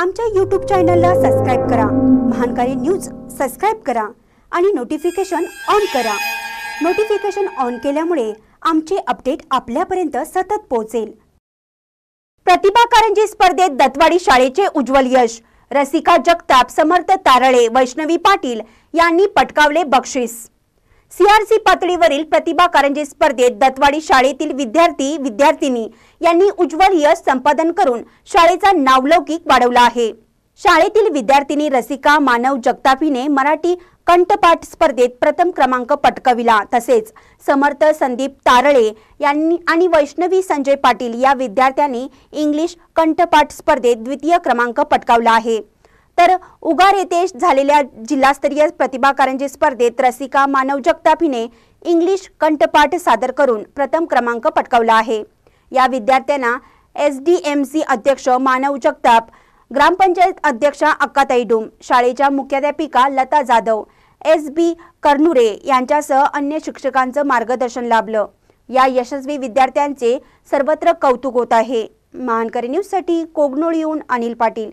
आमच्या यूट्यूब चॅनलला सबस्क्राईब करा महानकारी न्यूज सबस्क्राईब करा आणि नोटिफिकेशन ऑन करा नोटिफिकेशन ऑन केल्यामुळे आमचे अपडेट आपल्यापर्यंत सतत पोहोचेल प्रतिभा कारंजी स्पर्धेत दत्तवाडी शाळेचे उज्ज्वल यश रसिका जगताप समर्थ तारळे वैष्णवी पाटील यांनी पटकावले बक्षीस सीआरसी पातळीवरील प्रतिभा कारंजे स्पर्धेत दत्तवाडी शाळेतील विद्यार्थी विद्यार्थिनी यांनी उज्ज्वल यश संपादन करून शाळेचा नावलौकिक वाढवला आहे शाळेतील विद्यार्थिनी रसिका मानव जगतापीने मराठी कंठपाठ स्पर्धेत प्रथम क्रमांक पटकविला तसेच समर्थ संदीप तारळे यांनी आणि वैष्णवी संजय पाटील या विद्यार्थ्यांनी इंग्लिश कंठपाठ स्पर्धेत द्वितीय क्रमांक पटकावला आहे तर उगार येथे झालेल्या जिल्हास्तरीय प्रतिभा कारंजी स्पर्धेत रसिका मानव जगताप हिने इंग्लिश कंठपाठ सादर करून प्रथम क्रमांक पटकावला आहे या विद्यार्थ्यांना एस डी एम सी अध्यक्ष मानव जगताप ग्रामपंचायत अध्यक्ष अक्काताई डूम शाळेच्या मुख्याध्यापिका लता जाधव एस बी कर्नुरे यांच्यासह अन्य शिक्षकांचं मार्गदर्शन लाभलं या यशस्वी विद्यार्थ्यांचे सर्वत्र कौतुक होत आहे महानकरी न्यूजसाठी साठी येऊन अनिल पाटील